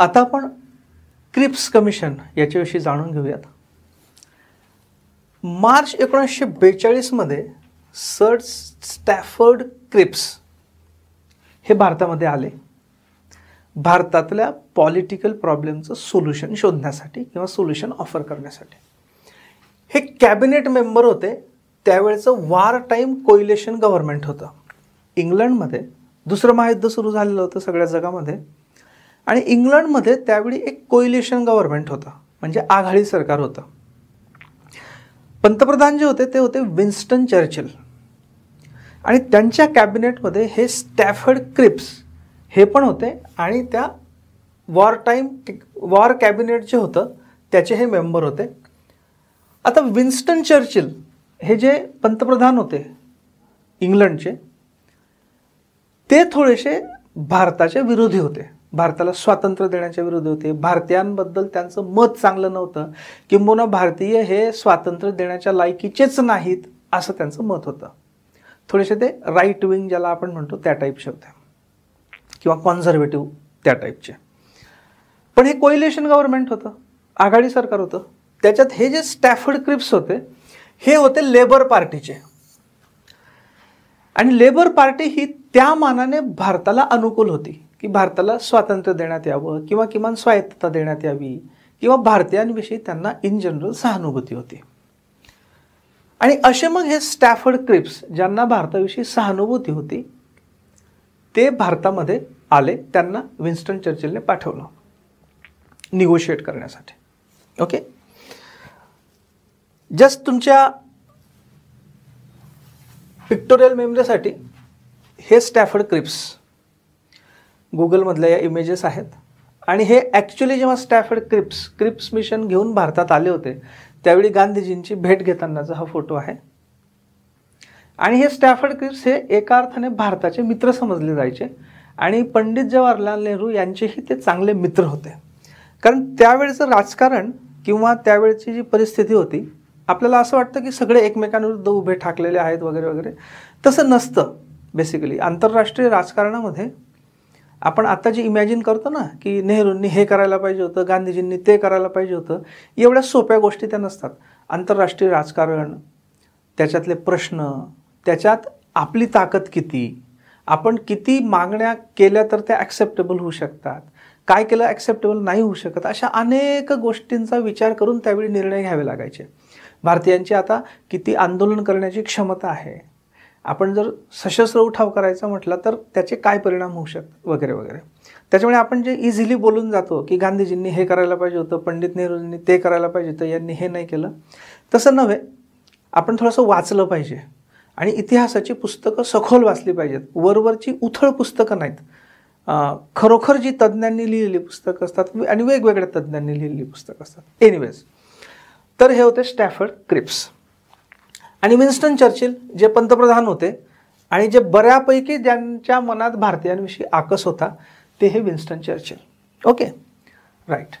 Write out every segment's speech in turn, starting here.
आता आपण Cripps commission याच्याविषयी जाणून घेऊयात मार्च एकोणीसशे बेचाळीसमध्ये सर स्टॅफर्ड क्रिप्स हे भारतामध्ये आले भारतातल्या पॉलिटिकल प्रॉब्लेमचं सोल्युशन शोधण्यासाठी किंवा सोल्युशन ऑफर करण्यासाठी हे कॅबिनेट मेंबर होते त्यावेळेचं वार टाईम कोइलेशन गव्हर्नमेंट होतं इंग्लंडमध्ये दुसरं महायुद्ध सुरू झालेलं होतं सगळ्या जगामध्ये आणि इंग्लंडमध्ये त्यावेळी एक कोइलेशन गव्हर्नमेंट होता म्हणजे आघाडी सरकार होतं पंतप्रधान जे होते ते होते विन्स्टन चर्चिल आणि त्यांच्या कॅबिनेटमध्ये हे स्टॅफर्ड क्रिप्स हे पण होते आणि त्या वॉर टाईम वॉर कॅबिनेट जे होतं त्याचे हे मेंबर होते आता विन्स्टन चर्चिल हे जे पंतप्रधान होते इंग्लंडचे ते थोडेसे भारताचे विरोधी होते भारताला स्वातंत्र्य देण्याच्या विरोधी होते भारतीयांबद्दल त्यांचं मत चांगलं नव्हतं किंबहुना भारतीय हे स्वातंत्र्य देण्याच्या लायकीचेच नाहीत असं त्यांचं मत होतं थोडेसे ते राईट विंग ज्याला आपण म्हणतो त्या टाईपचे होते किंवा कॉन्झर्वेटिव्ह त्या टाईपचे पण हे कोइलेशन गव्हर्नमेंट होतं आघाडी सरकार होतं त्याच्यात हे जे स्टॅफर्ड क्रिप्स होते हे होते लेबर पार्टीचे आणि लेबर पार्टी ही त्या मानाने भारताला अनुकूल होती की भारताला स्वातंत्र्य देण्यात यावं किंवा किमान स्वायत्तता देण्यात यावी किंवा भारतीयांविषयी त्यांना इन जनरल सहानुभूती होती आणि असे मग हे स्टॅफर्ड क्रिप्स ज्यांना भारताविषयी सहानुभूती होती ते भारतामध्ये आले त्यांना विन्स्टन चर्चिलने पाठवलं निगोशिएट करण्यासाठी ओके जस्ट तुमच्या पिक्टोरियल मेमरीसाठी हे स्टॅफर्ड क्रिप्स गुगलमधल्या या इमेजेस आहेत आणि हे ॲक्च्युली जेव्हा स्टॅफर्ड क्रिप्स क्रिप्स मिशन घेऊन भारतात आले होते त्यावेळी गांधीजींची भेट घेतानाचा हा फोटो आहे आणि हे स्टॅफर्ड क्रिप्स हे एका अर्थाने भारताचे मित्र समजले जायचे आणि पंडित जवाहरलाल नेहरू यांचेही ते चांगले मित्र होते कारण त्यावेळचं राजकारण किंवा त्यावेळची जी परिस्थिती होती आपल्याला असं वाटतं की सगळे एकमेकांविरुद्ध उभे ठाकलेले आहेत वगैरे वगैरे तसं नसतं बेसिकली आंतरराष्ट्रीय राजकारणामध्ये आपण आता जे इमॅजिन करतो ना की नेहरूंनी हे करायला पाहिजे होतं गांधीजींनी ते करायला पाहिजे होतं एवढ्या सोप्या गोष्टी त्या नसतात आंतरराष्ट्रीय राजकारण त्याच्यातले प्रश्न त्याच्यात आपली ताकद किती आपण किती मागण्या केल्या तर त्या ॲक्सेप्टेबल होऊ शकतात काय केलं ॲक्सेप्टेबल नाही होऊ शकत अशा अनेक गोष्टींचा विचार करून त्यावेळी निर्णय घ्यावे लागायचे भारतीयांची आता किती आंदोलन करण्याची क्षमता आहे आपण जर सशस्त्र उठाव करायचा म्हटला तर त्याचे काय परिणाम होऊ शकतात वगैरे वगैरे त्याच्यामुळे आपण जे इझिली बोलून जातो की गांधीजींनी हे करायला पाहिजे होतं पंडित नेहरूंनी ते करायला पाहिजे होतं यांनी हे नाही केलं तसं नव्हे आपण थोडंसं वाचलं पाहिजे आणि इतिहासाची पुस्तकं सखोल वाचली पाहिजेत वरवरची उथळ पुस्तकं नाहीत खरोखर जी तज्ज्ञांनी लिहिलेली पुस्तकं असतात आणि वेगवेगळ्या तज्ज्ञांनी लिहिलेली पुस्तकं असतात एनिवेज तर हे होते स्टॅफर्ड क्रिप्स आणि विन्स्टन चर्चिल जे पंतप्रधान होते आणि जे बऱ्यापैकी ज्यांच्या मनात भारतीयांविषयी आकस होता ते हे विन्स्टन चर्चिल ओके राईट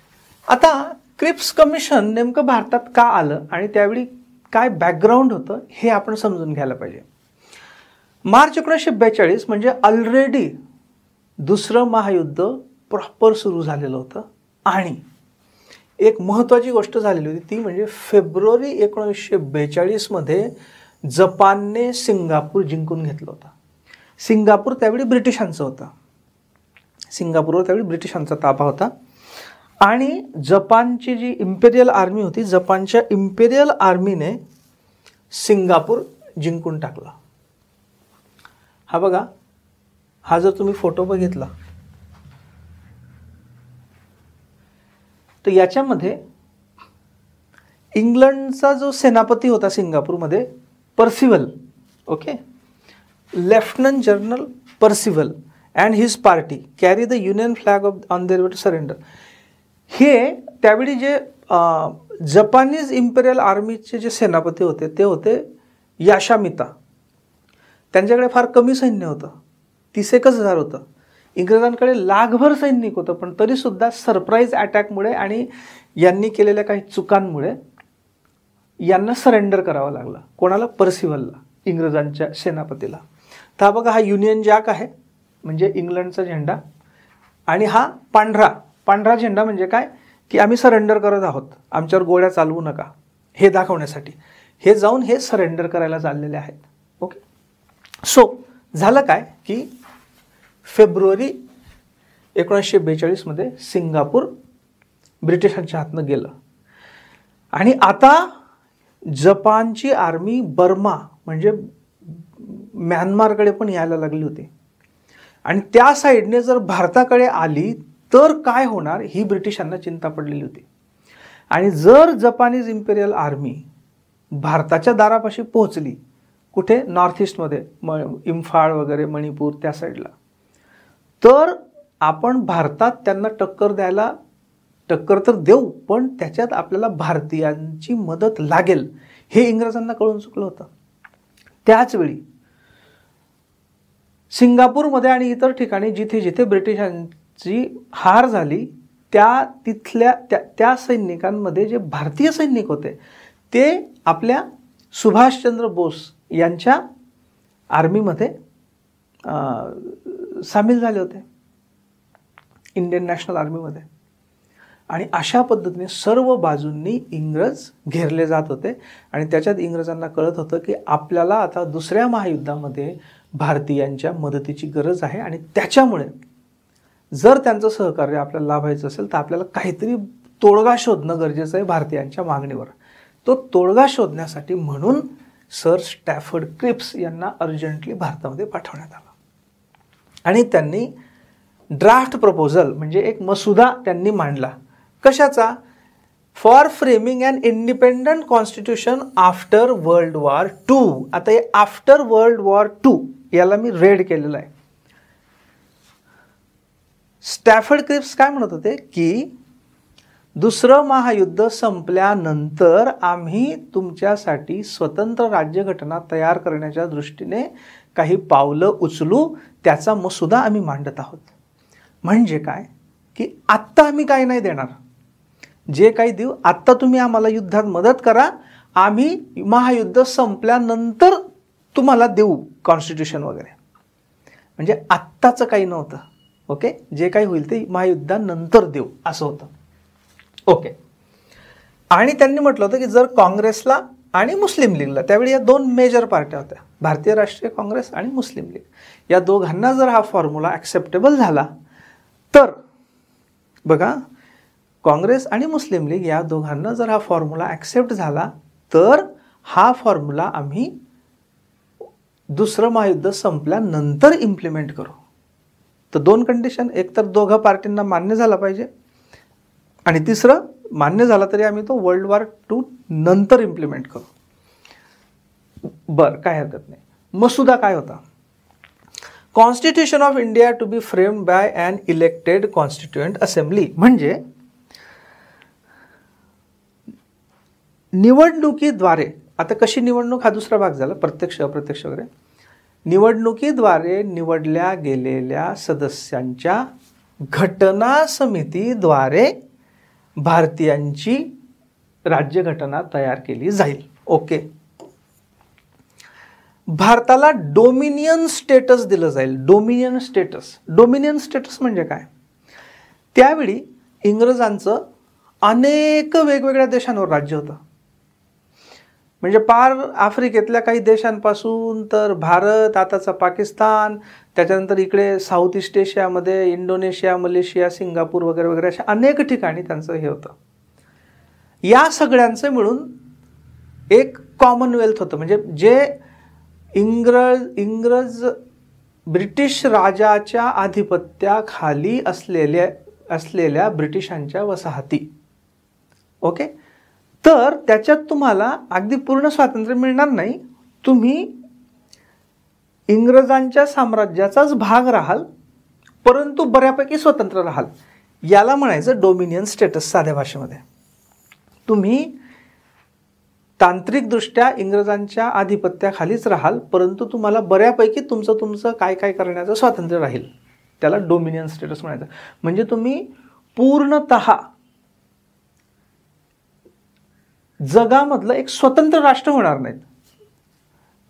आता क्रिप्स कमिशन नेमकं भारतात का आलं आणि त्यावेळी काय बॅकग्राऊंड होतं हे आपण समजून घ्यायला पाहिजे मार्च एकोणीसशे बेचाळीस म्हणजे ऑलरेडी दुसरं महायुद्ध प्रॉपर सुरू झालेलं होतं आणि एक महत्त्वाची गोष्ट झालेली होती ती म्हणजे फेब्रुवारी एकोणीसशे बेचाळीसमध्ये जपानने सिंगापूर जिंकून घेतला होता सिंगापूर त्यावेळी ब्रिटिशांचं होतं सिंगापूरवर त्यावेळी ब्रिटिशांचा ताबा होता आणि जपानची जी इम्पेरियल आर्मी होती जपानच्या इम्पेरियल आर्मीने सिंगापूर जिंकून टाकला हा बघा हा जर तुम्ही फोटो बघितला तर याच्यामध्ये इंग्लंडचा जो सेनापती होता सिंगापूरमध्ये Percival okay lieutenant general Percival and his party carry the Union Flag off on their surrender हे त्यावेळी जे जपानीज इम्पेरियल आर्मीचे जे सेनापती होते ते होते याशामिता त्यांच्याकडे फार कमी सैन्य होतं तीस एकच हजार होतं इंग्रजांकडे लाखभर सैनिक होतं पण तरीसुद्धा सरप्राईज अटॅकमुळे आणि यांनी केलेल्या काही चुकांमुळे यांना सरेंडर करावं लागलं कोणाला पर्सिवलला इंग्रजांच्या सेनापतीला तर हा बघा हा युनियन जॅक आहे म्हणजे इंग्लंडचा झेंडा आणि हा पांढरा पांढरा झेंडा म्हणजे काय की आम्ही सरेंडर करत आहोत आमच्यावर गोळ्या चालवू नका हे दाखवण्यासाठी हे जाऊन हे सरेंडर करायला चाललेले आहेत ओके सो झालं काय की फेब्रुवारी एकोणीसशे बेचाळीसमध्ये सिंगापूर ब्रिटिशांच्या हातनं गेलं आणि आता जपानची आर्मी बर्मा म्हणजे म्यानमारकडे पण यायला लागली होती आणि त्या साईडने जर भारताकडे आली तर काय होणार ही ब्रिटिशांना चिंता पडलेली होती आणि जर जपानीज इम्पेरियल आर्मी भारताच्या दारापाशी पोहोचली कुठे नॉर्थ ईस्टमध्ये म इम्फाळ वगैरे मणिपूर त्या साईडला तर आपण भारतात त्यांना टक्कर द्यायला टक्कर तर देऊ पण त्याच्यात आपल्याला भारतीयांची मदत लागेल हे इंग्रजांना कळून चुकलं होतं त्याचवेळी सिंगापूरमध्ये आणि इतर ठिकाणी जिथे जिथे ब्रिटिशांची हार झाली त्या तिथल्या त्या त्या सैनिकांमध्ये जे भारतीय सैनिक होते ते आपल्या सुभाषचंद्र बोस यांच्या आर्मीमध्ये सामील झाले होते इंडियन नॅशनल आर्मीमध्ये आणि अशा पद्धतीने सर्व बाजूंनी इंग्रज घेरले जात होते आणि त्याच्यात इंग्रजांना कळत होतं की आपल्याला आता दुसऱ्या महायुद्धामध्ये भारतीयांच्या मदतीची गरज आहे आणि त्याच्यामुळे जर त्यांचं सहकार्य आपल्याला लाभायचं असेल तर आपल्याला काहीतरी तोडगा शोधणं गरजेचं आहे भारतीयांच्या मागणीवर तो तोडगा शोधण्यासाठी म्हणून सर स्टॅफर्ड क्रिप्स यांना अर्जंटली भारतामध्ये पाठवण्यात आला आणि त्यांनी ड्राफ्ट प्रपोजल म्हणजे एक मसुदा त्यांनी मांडला कशाचा for framing and independent constitution after World War two आता हे आफ्टर वर्ल्ड वॉर टू याला मी रेड केलेलं आहे स्टॅफर्ड क्रिप्स काय म्हणत होते की दुसरं महायुद्ध संपल्यानंतर आम्ही तुमच्यासाठी स्वतंत्र राज्यघटना तयार करण्याच्या दृष्टीने काही पावलं उचलू त्याचा मसुदा आम्ही मांडत आहोत म्हणजे काय की आत्ता आम्ही काय नाही देणार जे काही देऊ आत्ता तुम्ही आम्हाला युद्धात मदत करा आम्ही महायुद्ध संपल्यानंतर तुम्हाला देऊ कॉन्स्टिट्यूशन वगैरे म्हणजे आत्ताचं काही नव्हतं ओके जे काही होईल ते महायुद्धानंतर देऊ असं होतं ओके आणि त्यांनी म्हटलं होतं की जर काँग्रेसला आणि मुस्लिम लीगला त्यावेळी या दोन मेजर पार्ट्या होत्या भारतीय राष्ट्रीय काँग्रेस आणि मुस्लिम लीग या दोघांना जर हा फॉर्म्युला ॲक्सेप्टेबल झाला तर बघा काँग्रेस आणि मुस्लिम लीग या दोघांना जर हा फॉर्म्युला ॲक्सेप्ट झाला तर हा फॉर्म्युला आम्ही दुसरं महायुद्ध संपल्यानंतर इम्प्लिमेंट करू तर दोन कंडिशन एक तर दोघं पार्टींना मान्य झाला पाहिजे आणि तिसरं मान्य झाला तरी आम्ही तो वर्ल्ड वॉर टू नंतर इम्प्लिमेंट करू बरं काय हरकत नाही मसुदा काय होता constitution of India to be frame by and elected constituent assembly म्हणजे निवडणुकीद्वारे आता कशी निवडणूक हा दुसरा भाग झाला प्रत्यक्ष अप्रत्यक्ष वगैरे निवडणुकीद्वारे निवडल्या गेलेल्या सदस्यांच्या घटना समितीद्वारे भारतीयांची राज्यघटना तयार केली जाईल ओके भारताला डोमिनियन स्टेटस दिलं जाईल डोमिनियन स्टेटस डोमिनियन स्टेटस म्हणजे काय त्यावेळी इंग्रजांचं अनेक वेगवेगळ्या देशांवर राज्य होतं म्हणजे पार आफ्रिकेतल्या काही देशांपासून तर भारत आताचा पाकिस्तान त्याच्यानंतर इकडे साऊथ ईस्ट एशियामध्ये इंडोनेशिया मलेशिया सिंगापूर वगैरे वगैरे अशा अनेक ठिकाणी त्यांचं हे होतं या सगळ्यांचं मिळून एक कॉमनवेल्थ होतं म्हणजे जे इंग्रज इंग्रज ब्रिटिश राजाच्या आधिपत्याखाली असलेल्या असलेल्या ब्रिटिशांच्या वसाहती ओके तर त्याच्यात तुम्हाला अगदी पूर्ण स्वातंत्र्य मिळणार नाही तुम्ही इंग्रजांच्या साम्राज्याचाच भाग राहाल परंतु बऱ्यापैकी स्वतंत्र राहाल याला म्हणायचं डोमिनियन स्टेटस साध्या भाषेमध्ये तुम्ही तांत्रिकदृष्ट्या इंग्रजांच्या आधिपत्याखालीच राहाल परंतु तुम्हाला बऱ्यापैकी तुमचं तुमचं काय काय करण्याचं स्वातंत्र्य राहील त्याला डोमिनियन स्टेटस म्हणायचं म्हणजे तुम्ही पूर्णत जगामधलं एक स्वतंत्र राष्ट्र होणार नाहीत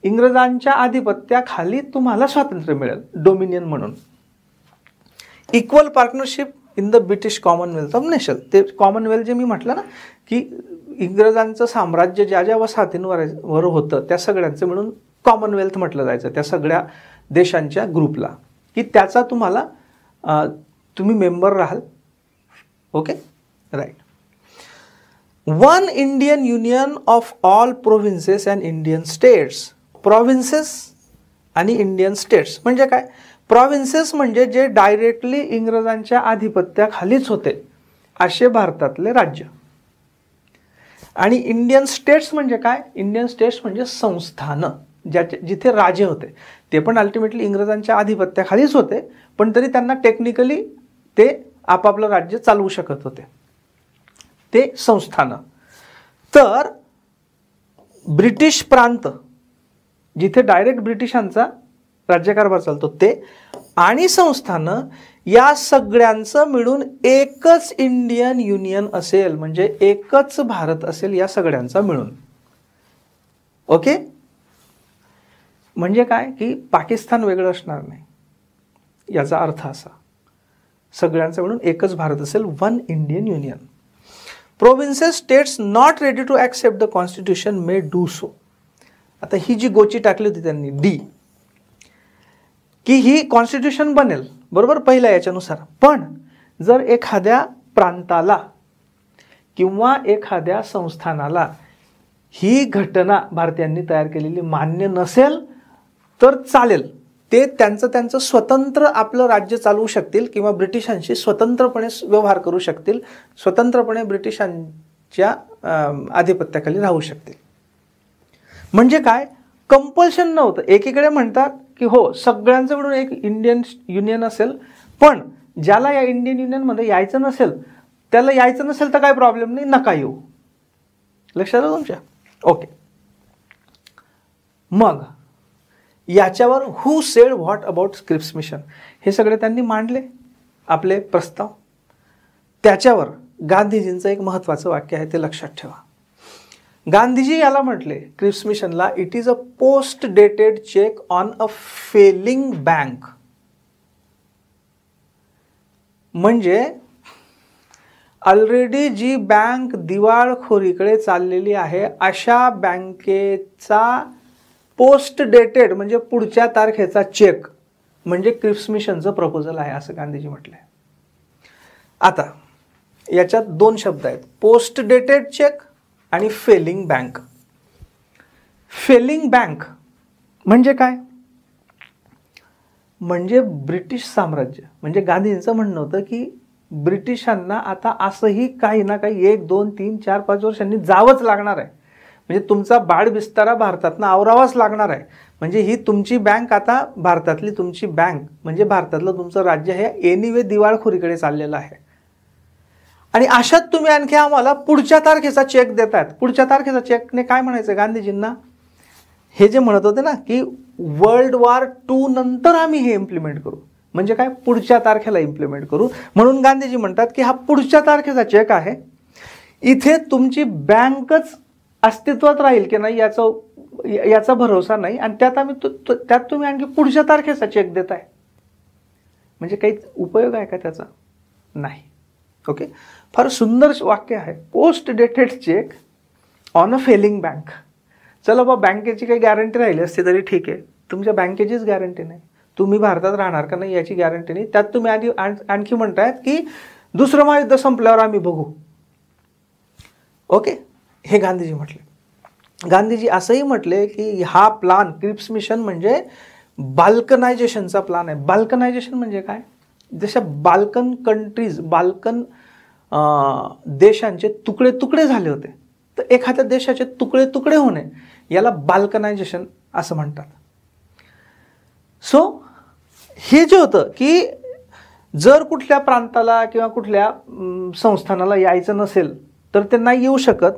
इंग्रजांच्या आधिपत्याखाली तुम्हाला स्वातंत्र्य मिळेल डोमिनियन म्हणून equal partnership in the British Commonwealth of nation ते कॉमनवेल्थ जे मी म्हटलं ना की इंग्रजांचं साम्राज्य ज्या ज्या वसाहतींवर वर होतं त्या सगळ्यांचं मिळून कॉमनवेल्थ म्हटलं जायचं त्या सगळ्या देशांच्या ग्रुपला की त्याचा तुम्हाला तुम्ही मेंबर राहाल okay right one Indian Union of all provinces and Indian states provinces आणि इंडियन स्टेट्स म्हणजे काय प्रॉव्हिन्सेस म्हणजे जे डायरेक्टली इंग्रजांच्या आधिपत्याखालीच होते असे भारतातले राज्य आणि इंडियन स्टेट्स म्हणजे काय इंडियन स्टेट्स म्हणजे संस्थानं ज्याचे जिथे राजे होते ते पण अल्टिमेटली इंग्रजांच्या आधिपत्याखालीच होते पण तरी त्यांना टेक्निकली ते आपापलं राज्य चालवू शकत होते ते संस्थानं तर ब्रिटिश प्रांत जिथे डायरेक्ट ब्रिटिशांचा राज्यकारभार चालतो ते आणि संस्थानं या सगळ्यांचं मिळून एकच इंडियन युनियन असेल म्हणजे एकच भारत असेल या सगळ्यांचा मिळून ओके म्हणजे काय की पाकिस्तान वेगळं असणार नाही याचा अर्थ असा सगळ्यांचा मिळून एकच भारत असेल one Indian Union provinces states not ready to accept the constitution may do so आता ही जी गोची टाकली होती त्यांनी डी की ही कॉन्स्टिट्यूशन बनेल बरोबर पहिल्या याच्यानुसार पण जर एखाद्या प्रांताला किंवा एखाद्या संस्थानाला ही घटना भारतीयांनी तयार केलेली मान्य नसेल तर चालेल ते त्यांचं त्यांचं स्वतंत्र आपलं राज्य चालवू शकतील किंवा ब्रिटिशांशी स्वतंत्रपणे व्यवहार करू शकतील स्वतंत्रपणे ब्रिटिशांच्या आधिपत्याखाली राहू शकतील म्हणजे काय कंपल्शन नव्हतं एकीकडे म्हणतात की हो सगळ्यांचं म्हणून एक इंडियन युनियन असेल पण ज्याला या इंडियन युनियनमध्ये यायचं नसेल त्याला यायचं नसेल तर काय प्रॉब्लेम नाही नका येऊ लक्षात आलं तुमच्या ओके मग याच्यावर who said what about Cripps mission हे सगळे त्यांनी मांडले आपले प्रस्ताव त्याच्यावर गांधीजींचं एक महत्त्वाचं वाक्य आहे ते लक्षात ठेवा गांधीजी याला म्हटले क्रिप्स मिशनला it is a post dated cheque on a failing bank म्हणजे ऑलरेडी जी बँक दिवाळखोरीकडे चाललेली आहे अशा बँकेचा पोस्ट डेटेड म्हणजे पुढच्या तारखेचा चेक म्हणजे क्रिप्स मिशनचं प्रपोजल आहे असं गांधीजी म्हटले आता याच्यात दोन शब्द आहेत पोस्ट डेटेड चेक आणि फेलिंग बँक फेलिंग बँक म्हणजे काय म्हणजे ब्रिटिश साम्राज्य म्हणजे गांधींचं म्हणणं होतं की ब्रिटिशांना आता असंही काही ना काही एक दोन तीन चार पाच वर्षांनी जावंच लागणार आहे म्हणजे तुमचा बाळ बिस्तारा भारतातनं आवरावाच लागणार आहे म्हणजे ही तुमची बँक आता भारतातली तुमची बँक म्हणजे भारतातलं तुमचं राज्य हे एनिवे दिवाळखोरीकडे चाललेलं आहे आणि अशात तुम्ही आणखी आम्हाला पुढच्या तारखेचा चेक देतात पुढच्या तारखेचा चेकने काय म्हणायचं गांधीजींना हे जे म्हणत होते ना की वर्ल्ड वॉर टू नंतर आम्ही हे इम्प्लिमेंट करू म्हणजे काय पुढच्या तारखेला इम्प्लिमेंट करू म्हणून गांधीजी म्हणतात की हा पुढच्या तारखेचा चेक आहे इथे तुमची बँकच अस्तित्वात राहील की नाही याचा याचा भरोसा नाही आणि त्यात आम्ही त्यात तुम्ही आणखी पुढच्या तारखेचा चेक देत आहे म्हणजे काही उपयोग आहे का त्याचा नाही ओके फार सुंदर वाक्य आहे post dated cheque on a failing bank चला बा बँकेची काही गॅरंटी राहिली असते तरी ठीक आहे तुमच्या बँकेचीच गॅरंटी नाही तुम्ही भारतात राहणार का नाही याची गॅरंटी नाही त्यात तुम्ही आधी आणखी म्हणतायत की दुसरं महायुद्ध संपल्यावर आम्ही बघू ओके हे गांधीजी म्हटले गांधीजी असंही म्हटले की हा प्लान क्रिप्स मिशन म्हणजे बाल्कनायझेशनचा प्लान आहे बाल्कनायझेशन म्हणजे काय जशा बाल्कन कंट्रीज बाल्कन देशांचे तुकडे तुकडे झाले होते तर एखाद्या देशाचे तुकडे तुकडे होणे याला बाल्कनायझेशन असं म्हणतात सो हे जे होतं की जर कुठल्या प्रांताला किंवा कुठल्या संस्थानाला यायचं नसेल तर ते नाही येऊ शकत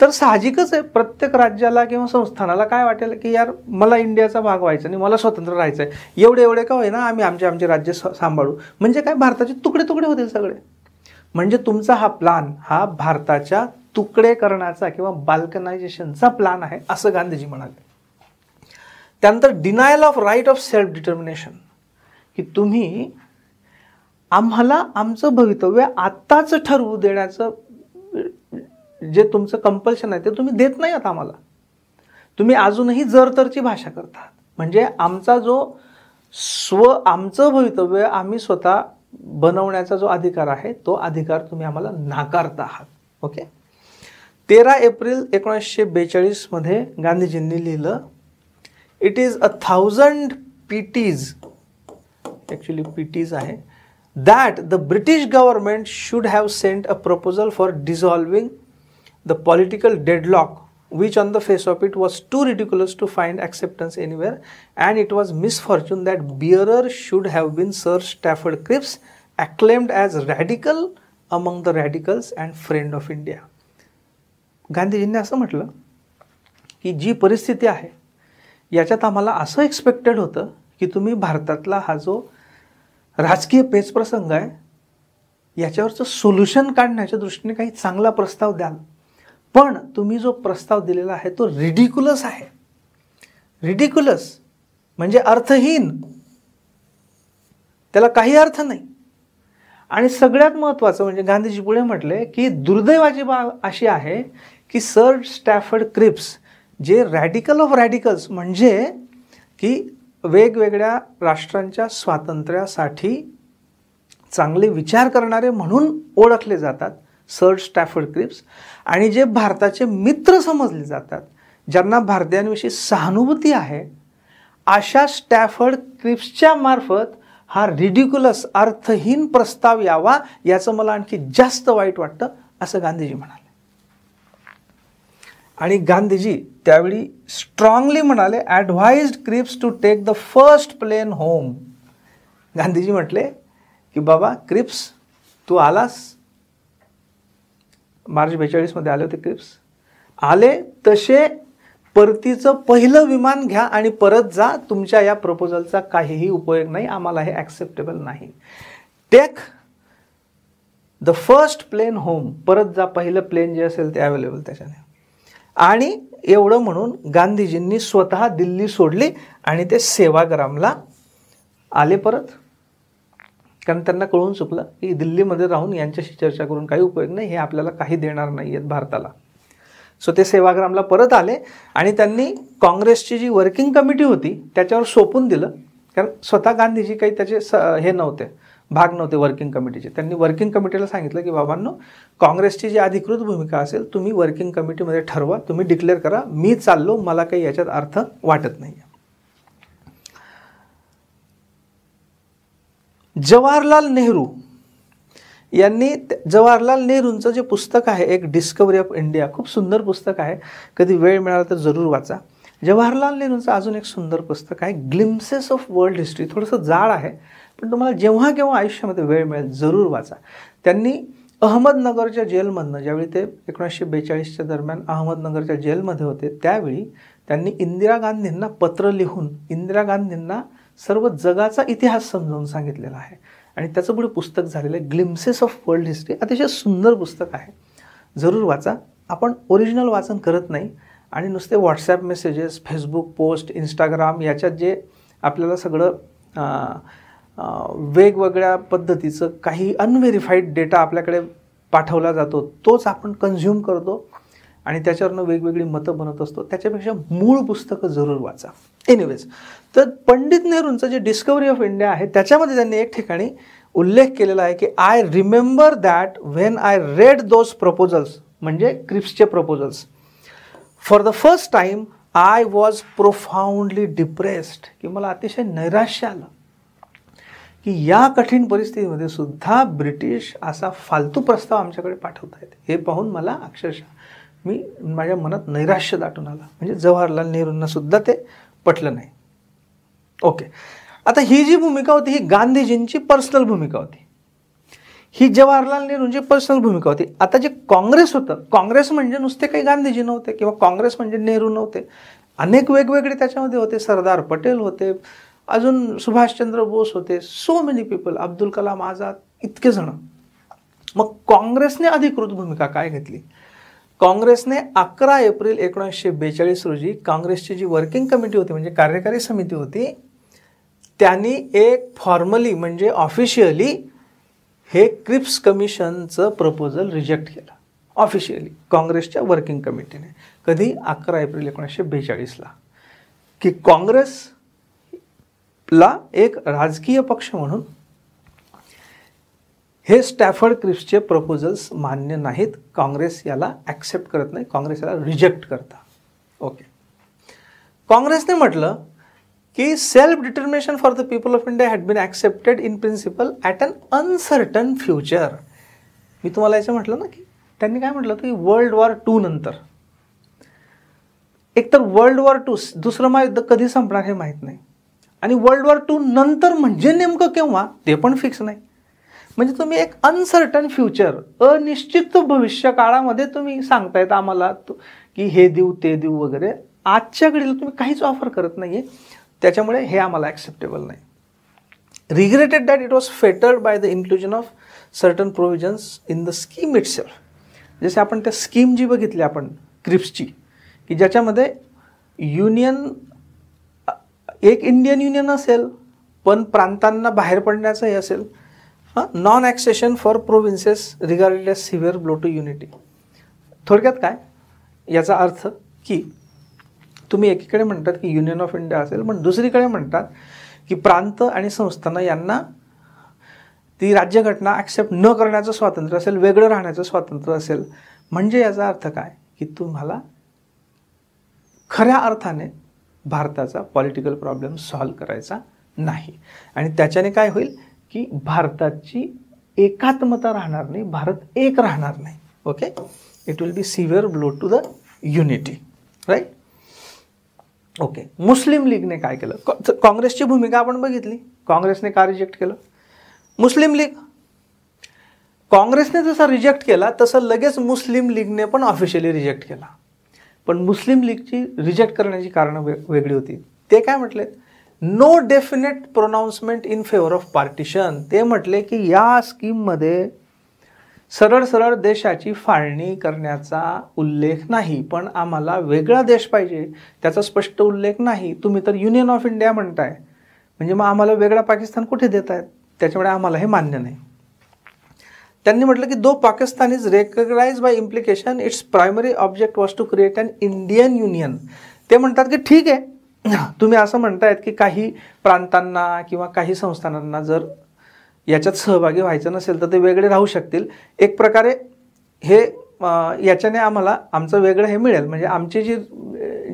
तर साहजिकच आहे प्रत्येक राज्याला किंवा संस्थानाला काय वाटेल की यार मला इंडियाचा भाग व्हायचा आणि मला स्वतंत्र राहायचं आहे एवढे एवढे का होईना आम्ही आमचे आमचे राज्य सांभाळू म्हणजे काय भारताचे तुकडे तुकडे होतील सगळे म्हणजे तुमचा हा प्लान हा भारताच्या तुकडे करण्याचा किंवा बाल्कनायझेशनचा प्लान आहे असं गांधीजी म्हणाले त्यानंतर denial of right of self determination की तुम्ही आम्हाला आमचं भवितव्य आत्ताच ठरवू देण्याचं जे तुमचं कंपल्शन आहे ते तुम्ही देत नाही आता आम्हाला तुम्ही अजूनही जरतरची भाषा करता म्हणजे आमचा जो स्व आमचं भवितव्य आम्ही स्वतः बनवण्याचा जो अधिकार आहे तो अधिकार तुम्ही आम्हाला नाकारता आहात ओके तेरा एप्रिल एकोणीसशे बेचाळीसमध्ये गांधीजींनी लिहिलं it is a thousand pities actually pities आहे that the British government should have sent a proposal for dissolving the political deadlock which on the face of it was too ridiculous to find acceptance anywhere and it was misfortune that bearer should have been Sir Stafford Cripps acclaimed as radical among the radicals and friend of India. गांधीजींनी असं म्हटलं की जी परिस्थिती आहे याच्यात आम्हाला असं expected होतं की तुम्ही भारतातला हा जो राजकीय पेचप्रसंग आहे याच्यावरचं सोल्युशन काढण्याच्या दृष्टीने काही चांगला प्रस्ताव द्याल पण तुम्ही जो प्रस्ताव दिलेला आहे तो रिडिक्युलस आहे रिडिक्युलस म्हणजे अर्थहीन त्याला काही अर्थ नाही आणि सगळ्यात महत्त्वाचं म्हणजे गांधीजी पुढे म्हटले की दुर्दैवाची बाब अशी आहे की सर स्टॅफर्ड क्रिप्स जे रॅडिकल ऑफ रॅडिकल्स म्हणजे की वेगवेगळ्या राष्ट्रांच्या स्वातंत्र्यासाठी चांगले विचार करणारे म्हणून ओळखले जातात सर स्टॅफर्ड क्रिप्स आणि जे भारताचे मित्र समजले जातात ज्यांना भारतीयांविषयी सहानुभूती आहे अशा स्टॅफर्ड क्रिप्सच्या मार्फत हा रिडिक्युलस अर्थहीन प्रस्ताव यावा याचं मला आणखी जास्त वाईट वाटतं असं गांधीजी म्हणाले आणि गांधीजी त्यावेळी स्ट्रॉंगली म्हणाले advise Cripps to take the first plane home Gandhiji म्हटले की बाबा क्रिप्स तू आलास मार्च बेचाळीसमध्ये आले होते क्रिप्स आले तसे परतीचं पहिलं विमान घ्या आणि परत जा तुमच्या या प्रपोजलचा काहीही उपयोग नाही आम्हाला हे ॲक्सेप्टेबल नाही take the first plane home परत जा पहिलं प्लेन जे असेल ते अवेलेबल त्याच्याने आणि एवढं म्हणून गांधीजींनी स्वतः दिल्ली सोडली आणि ते सेवाग्रामला आले परत कारण त्यांना कळून चुकलं की दिल्लीमध्ये राहून यांच्याशी चर्चा करून काही उपयोग नाही हे आपल्याला काही देणार नाही आहेत भारताला सो ते सेवाग्रामला परत आले आणि त्यांनी काँग्रेसची जी वर्किंग कमिटी होती त्याच्यावर सोपून दिलं कारण स्वतः गांधीजी काही त्याचे स हे नव्हते भाग नव्हते वर्किंग कमिटीचे त्यांनी वर्किंग कमिटीला सांगितलं की बाबांनो काँग्रेसची जी अधिकृत भूमिका असेल तुम्ही वर्किंग कमिटीमध्ये ठरवा तुम्ही डिक्लेअर करा मी चाललो मला काही याच्यात अर्थ वाटत नाही जवाहरलाल नेहरू यांनी जवाहरलाल नेहरूंचं जे पुस्तक आहे एक डिस्कवरी ऑफ इंडिया खूप सुंदर पुस्तक आहे कधी वेळ मिळाला तर जरूर वाचा जवाहरलाल नेहरूंचं अजून एक सुंदर पुस्तक आहे ग्लिम्सेस ऑफ वर्ल्ड हिस्ट्री थोडंसं जाड आहे पण तुम्हाला जेव्हा केव्हा आयुष्यामध्ये वेळ मिळेल जरूर वाचा त्यांनी अहमदनगरच्या जेलमधनं ज्यावेळी ते एकोणीसशे बेचाळीसच्या दरम्यान अहमदनगरच्या जेलमध्ये होते त्यावेळी त्यांनी इंदिरा गांधींना पत्र लिहून इंदिरा गांधींना सर्व जगाचा इतिहास समजावून सांगितलेला आहे आणि त्याचं पुढे पुस्तक झालेलं आहे ग्लिम्सेस ऑफ वर्ल्ड हिस्ट्री अतिशय सुंदर पुस्तक आहे जरूर वाचा आपण ओरिजिनल वाचन करत नाही आणि नुसते WhatsApp messages Facebook post Instagram याच्यात जे आपल्याला सगळं वेगवेगळ्या पद्धतीचं काही अनव्हेरीफाईड डेटा आपल्याकडे पाठवला जातो तोच आपण कन्झ्युम करतो आणि त्याच्यावरनं वेगवेगळी मतं बनत असतो त्याच्यापेक्षा मूळ पुस्तकं जरूर वाचा एनिवेज तर पंडित नेहरूंचं जे डिस्कवरी ऑफ इंडिया आहे त्याच्यामध्ये त्यांनी एक ठिकाणी उल्लेख केलेला आहे की I remember that when I read those proposals म्हणजे क्रिप्सचे proposals for the first time I was profoundly depressed की मला अतिशय नैराश्य आलं की या कठीण परिस्थितीमध्ये सुद्धा ब्रिटिश असा फालतू प्रस्ताव आमच्याकडे पाठवत आहेत हे पाहून मला अक्षरशः मी माझ्या मनात नैराश्य दाटून आला म्हणजे जवाहरलाल नेहरूंना सुद्धा ते पटलं नाही ओके आता ही जी भूमिका होती ही गांधीजींची पर्सनल भूमिका होती ही जवाहरलाल नेहरूंची पर्सनल भूमिका होती आता जे काँग्रेस होतं काँग्रेस म्हणजे नुसते काही गांधीजी नव्हते किंवा काँग्रेस म्हणजे नेहरू नव्हते अनेक वेगवेगळे त्याच्यामध्ये होते सरदार पटेल होते अजून सुभाषचंद्र बोस होते so many people Abdul Kalam Azad इतके जण मग काँग्रेसने अधिकृत भूमिका काय घेतली काँग्रेसने अकरा एप्रिल एकोणीसशे बेचाळीस रोजी काँग्रेसची जी वर्किंग कमिटी होती म्हणजे कार्यकारी समिती होती त्यांनी एक फॉर्मली म्हणजे ऑफिशियली हे क्रिप्स कमिशनचं प्रपोजल रिजेक्ट केलं ऑफिशियली काँग्रेसच्या वर्किंग कमिटीने कधी अकरा एप्रिल एकोणीसशे बेचाळीसला की काँग्रेसला एक राजकीय पक्ष म्हणून हे स्टॅफर्ड क्रिप्सचे प्रपोजल्स मान्य नाहीत काँग्रेस याला ॲक्सेप्ट करत नाही काँग्रेस याला रिजेक्ट करता ओके काँग्रेसने म्हटलं की self determination for the people of India had been accepted in principle at an uncertain future मी तुम्हाला याचं म्हटलं ना की त्यांनी काय म्हटलं की वर्ल्ड वॉर टू नंतर तर वर्ल्ड वॉर टू दुसरं महायुद्ध कधी संपणार हे माहीत नाही आणि वर्ल्ड वॉर टू नंतर म्हणजे नेमकं केव्हा ते पण फिक्स नाही म्हणजे तुम्ही एक अनसर्टन फ्युचर अनिश्चित भविष्य काळामध्ये तुम्ही सांगतायत आम्हाला की हे देऊ ते देऊ वगैरे आजच्या घडीला तुम्ही काहीच ऑफर करत नाही आहे त्याच्यामुळे हे आम्हाला ॲक्सेप्टेबल नाही regretted that it was fettered by the inclusion of certain provisions in the scheme itself जसे आपण त्या स्कीम जी बघितली आपण क्रिप्सची की ज्याच्यामध्ये युनियन एक इंडियन युनियन असेल पण प्रांतांना बाहेर पडण्याचंही असेल non accession for provinces regarded as severe blow to unity थोडक्यात काय याचा अर्थ की तुम्ही एकीकडे म्हणतात की युनियन ऑफ इंडिया असेल पण दुसरीकडे म्हणतात की प्रांत आणि संस्थानं यांना ती राज्यघटना ॲक्सेप्ट न करण्याचं स्वातंत्र्य असेल वेगळं राहण्याचं स्वातंत्र्य असेल म्हणजे याचा अर्थ काय की तुम्हाला खऱ्या अर्थाने भारताचा पॉलिटिकल प्रॉब्लेम सॉल्व्ह करायचा नाही आणि त्याच्याने काय होईल की भारताची एकात्मता राहणार नाही भारत एक राहणार नाही okay it will be severe blow to the unity right okay Muslim लीगने काय केलं काँग्रेसची भूमिका आपण बघितली काँग्रेसने का रिजेक्ट केलं मुस्लिम लीग काँग्रेसने जसा रिजेक्ट केला तसं लगेच मुस्लिम लीगने पण ऑफिशियली रिजेक्ट केला पण मुस्लिम लीगची रिजेक्ट करण्याची कारणं वेगळी होती ते काय म्हटलेत no definite pronouncement in favour of partition ते म्हटले की या स्कीममध्ये सरळ सरळ देशाची फाळणी करण्याचा उल्लेख नाही पण आम्हाला वेगळा देश पाहिजे त्याचा स्पष्ट उल्लेख नाही तुम्ही तर युनियन ऑफ इंडिया म्हणताय म्हणजे मग आम्हाला वेगळा पाकिस्तान कुठे देत आहेत त्याच्यामुळे आम्हाला हे मान्य नाही त्यांनी म्हटलं की though Pakistan is recognise by implication its primary object was to create an Indian Union ते म्हणतात की ठीक आहे तुम्ही असं म्हणतायत की काही प्रांतांना किंवा काही संस्थानांना जर याच्यात सहभागी व्हायचं नसेल तर ते वेगळे राहू शकतील एक प्रकारे हे याच्याने आम्हाला आमचं वेगळं हे मिळेल म्हणजे आमचे जे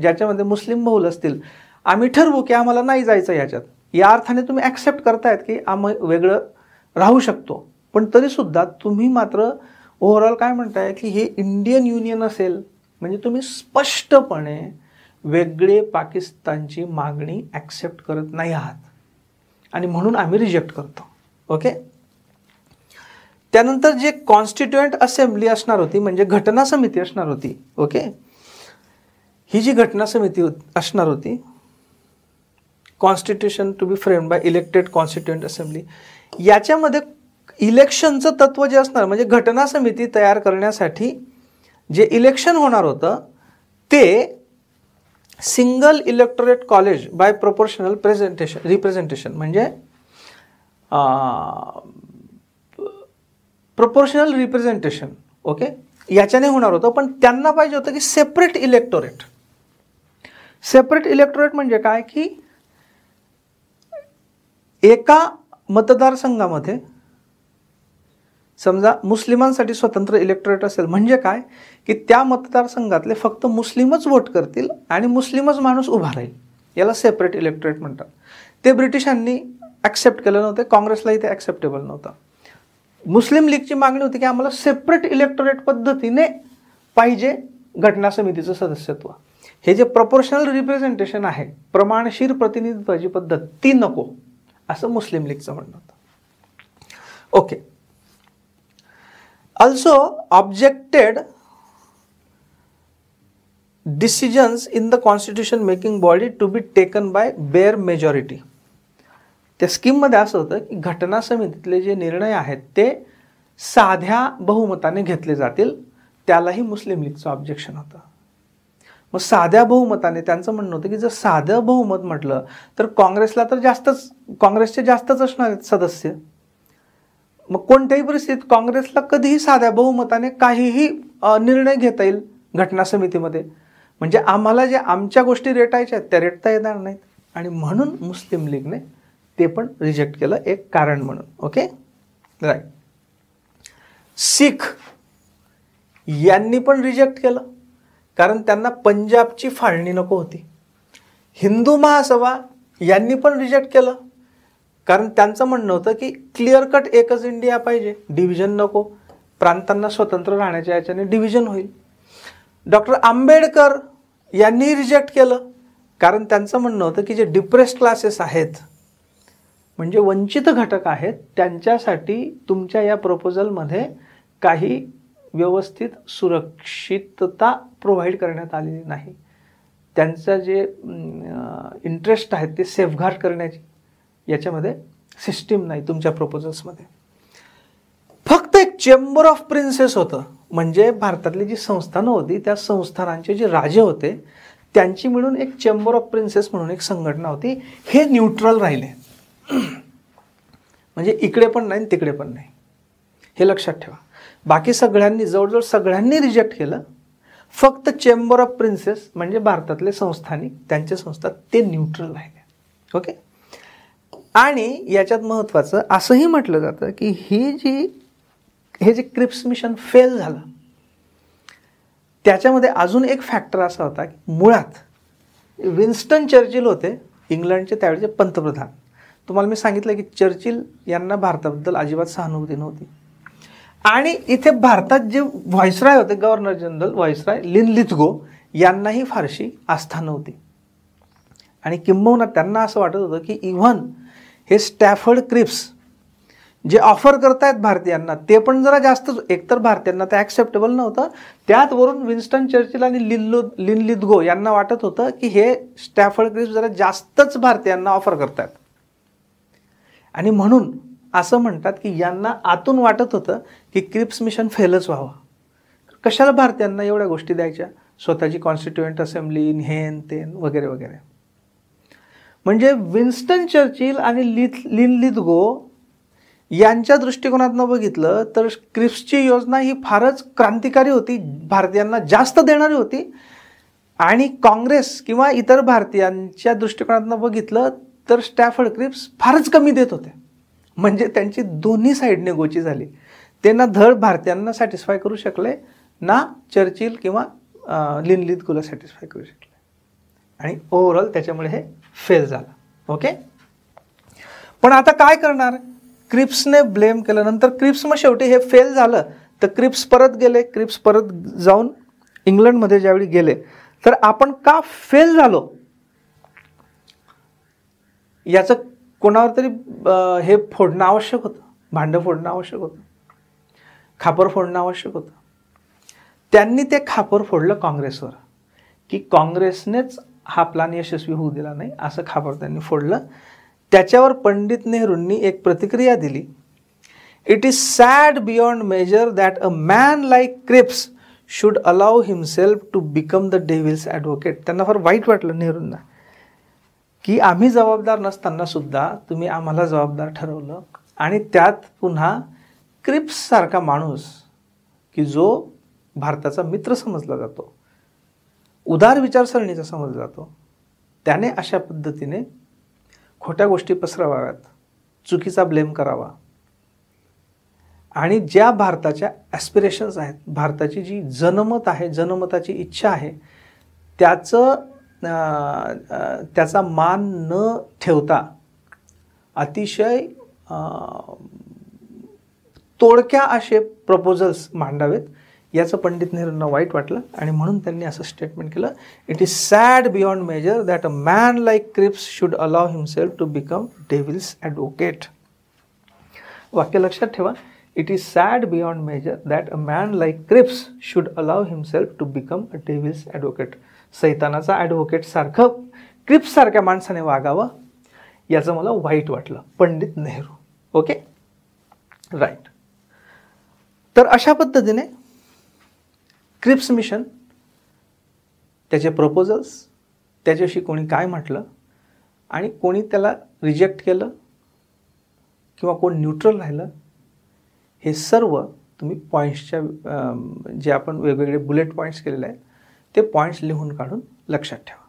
ज्याच्यामध्ये मुस्लिम बहुल असतील आम्ही ठरवू की आम्हाला नाही जायचं याच्यात या अर्थाने तुम्ही ॲक्सेप्ट करतायत की आम्ही वेगळं राहू शकतो पण तरीसुद्धा तुम्ही मात्र ओव्हरऑल काय म्हणताय की हे इंडियन युनियन असेल म्हणजे तुम्ही स्पष्टपणे वेगळे पाकिस्तानची मागणी ॲक्सेप्ट करत नाही आहात आणि म्हणून आम्ही रिजेक्ट करतो ओके त्यानंतर जे कॉन्स्टिट्युएंट असेंब्ली असणार होती म्हणजे घटना समिती असणार होती ओके ही जी घटना समिती असणार होती constitution to be frame by elected constituent assembly याच्यामध्ये इलेक्शनचं तत्त्व जे असणार म्हणजे घटना समिती तयार करण्यासाठी जे इलेक्शन होणार होतं ते single electorate college by proportional presentation representation म्हणजे प्रोपोर्शनल रिप्रेझेंटेशन ओके याच्याने होणार होतं पण त्यांना पाहिजे होतं की सेपरेट इलेक्टोरेट सेपरेट इलेक्टोरेट म्हणजे काय की एका मतदारसंघामध्ये समजा मुस्लिमांसाठी स्वतंत्र इलेक्टोरेट असेल म्हणजे काय की त्या मतदारसंघातले फक्त मुस्लिमच वोट करतील आणि मुस्लिमच माणूस उभा राहील याला सेपरेट इलेक्टोरेट म्हणतात ते ब्रिटिशांनी ॲक्सेप्ट केलं नव्हतं काँग्रेसलाही ते ॲक्सेप्टेबल नव्हतं मुस्लिम लीगची मागणी होती की आम्हाला सेपरेट इलेक्टोरेट पद्धतीने पाहिजे घटना समितीचं सदस्यत्व हे जे प्रपोर्शनल रिप्रेझेंटेशन आहे प्रमाणशीर प्रतिनिधित्वाची पद्धत ती नको असं मुस्लिम लीगचं म्हणणं होतं okay also objected decisions in the constitution making body to be taken by bare majority त्या स्कीममध्ये असं होतं की घटना समितीतले जे निर्णय आहेत ते साध्या बहुमताने घेतले जातील त्यालाही मुस्लिम लीगचं ऑब्जेक्शन होतं मग साध्या बहुमताने त्यांचं म्हणणं होतं की जर साधं बहुमत म्हटलं तर काँग्रेसला तर जास्तच काँग्रेसचे जास्तच असणार आहेत सदस्य मग कोणत्याही परिस्थितीत काँग्रेसला कधीही साध्या बहुमताने काहीही निर्णय घेता येईल घटना समितीमध्ये म्हणजे आम्हाला जे आमच्या गोष्टी रेटायच्या आहेत त्या रेटता येणार नाहीत आणि म्हणून मुस्लिम लीगने ते पण रिजेक्ट केलं एक कारण म्हणून ओके राईट सिख यांनी पण रिजेक्ट केलं कारण त्यांना पंजाबची फाळणी नको होती हिंदू महासभा यांनी पण रिजेक्ट केलं कारण त्यांचं म्हणणं होतं की क्लिअर कट एकच इंडिया पाहिजे डिव्हिजन नको प्रांतांना स्वतंत्र राहण्याच्या याच्याने डिव्हिजन होईल डॉक्टर आंबेडकर यांनी रिजेक्ट केलं कारण त्यांचं म्हणणं होतं की जे डिप्रेस्ड क्लासेस आहेत म्हणजे वंचित घटक आहेत त्यांच्यासाठी तुमच्या या प्रपोजलमध्ये काही व्यवस्थित सुरक्षितता प्रोव्हाइड करण्यात आलेली नाही त्यांचं जे इंटरेस्ट आहेत ते सेफगार्ड करण्याची याच्यामध्ये सिस्टीम नाही तुमच्या प्रपोजल्समध्ये फक्त एक चेंबर ऑफ प्रिन्सेस होतं म्हणजे भारतातली जी संस्थानं होती त्या संस्थानांचे जे राजे होते त्यांची मिळून एक चेंबर ऑफ प्रिन्सेस म्हणून एक संघटना होती हे न्यूट्रल राहिले म्हणजे इकडे पण नाही तिकडे पण नाही हे लक्षात ठेवा बाकी सगळ्यांनी जवळजवळ सगळ्यांनी रिजेक्ट केलं फक्त चेंबर ऑफ प्रिन्सेस म्हणजे भारतातले संस्थानिक त्यांचे संस्था ते न्यूट्रल राहिले ओके आणि याच्यात महत्त्वाचं असंही म्हटलं जातं की ही जी हे जे क्रिप्स मिशन फेल झालं त्याच्यामध्ये अजून एक फॅक्टर असा होता की मुळात विन्स्टन चर्चिल होते इंग्लंडचे त्यावेळेचे पंतप्रधान तुम्हाला मी सांगितलं की चर्चिल यांना भारताबद्दल अजिबात सहानुभूती नव्हती आणि इथे भारतात जे व्हॉइसराय होते governor general viceroy Linlithgow यांनाही फारशी आस्था नव्हती आणि किंबहुना त्यांना असं वाटत होतं की इव्हन हे स्टॅफर्ड क्रिप्स जे ऑफर करतायत भारतीयांना ते पण जरा जास्तच एकतर भारतीयांना ते ॲक्सेप्टेबल नव्हतं त्यातवरून विन्स्टन चर्चिल आणि लिल्लो लिनलिदगो यांना वाटत होतं की हे स्टॅफर्ड क्रिप्स जरा जास्तच भारतीयांना ऑफर करतात आणि म्हणून असं म्हणतात की यांना आतून वाटत होतं की क्रिप्स मिशन फेलच व्हावं कशाला भारतीयांना एवढ्या गोष्टी द्यायच्या स्वतःची कॉन्स्टिट्युएंट असेंब्ली हेन तेन वगैरे वगैरे म्हणजे विन्स्टन चर्चिल आणि लिथ लिन लिथगो यांच्या दृष्टिकोनातनं बघितलं तर क्रिप्सची योजना ही फारच क्रांतिकारी होती भारतीयांना जास्त देणारी होती आणि काँग्रेस किंवा इतर भारतीयांच्या दृष्टिकोनातनं बघितलं तर स्टॅफर्ड क्रिप्स फारच कमी देत होते म्हणजे त्यांची दोन्ही साईडने गोची झाली ते ना धड भारतीयांना सॅटिस्फाय करू शकले ना चर्चिल किंवा लिनलित गुला सॅटिस्फाय करू शकले आणि ओव्हरऑल त्याच्यामुळे हे फेल झालं ओके पण आता काय करणार क्रिप्सने ब्लेम केल्यानंतर क्रिप्स मग शेवटी हे फेल झालं तर क्रिप्स परत गेले क्रिप्स परत जाऊन इंग्लंडमध्ये ज्यावेळी गेले तर आपण का फेल झालो याचं कोणावर तरी हे फोडणं आवश्यक होतं भांडं फोडणं आवश्यक होतं खापर फोडणं आवश्यक होतं त्यांनी ते खापर फोडलं काँग्रेसवर की काँग्रेसनेच हा प्लान यशस्वी होऊ दिला नाही असं खाबर त्यांनी फोडलं त्याच्यावर पंडित नेहरूंनी एक प्रतिक्रिया दिली it is sad beyond measure that a man like Cripps should allow himself to become the devil's advocate त्यांना फार वाईट वाटलं नेहरूंना की आम्ही जबाबदार नसताना सुद्धा तुम्ही आम्हाला जबाबदार ठरवलं आणि त्यात पुन्हा क्रिप्ससारखा माणूस की जो भारताचा मित्र समजला जातो उदार विचारसरणीचा समजला जातो त्याने अशा पद्धतीने खोट्या गोष्टी पसरवाव्यात चुकीचा ब्लेम करावा आणि ज्या भारताच्या ॲस्पिरेशन्स आहेत भारताची जी जनमत आहे जनमताची इच्छा आहे त्याचं त्याचा मान न ठेवता अतिशय तोडक्या असे प्रपोजल्स मांडावेत याचं पंडित नेहरूंना वाईट वाटलं आणि म्हणून त्यांनी असं स्टेटमेंट केलं it is sad beyond measure that a man like Cripps should allow himself to become devil's advocate वाक्य लक्षात ठेवा it is sad beyond measure that a man like Cripps should allow himself to become a devil's advocate सैतानाचा advocate Cripps क्रिप्ससारख्या माणसाने वागावं याचं मला वाईट वाटलं पंडित नेहरू ओके राईट तर अशा पद्धतीने क्रिप्स मिशन त्याचे प्रपोजल्स त्याच्याशी कोणी काय म्हटलं आणि कोणी त्याला रिजेक्ट केलं किंवा कोण न्यूट्रल राहिलं हे सर्व तुम्ही पॉईंट्सच्या जे आपण वेगवेगळे बुलेट पॉईंट्स केलेले आहेत ते पॉईंट्स लिहून काढून लक्षात ठेवा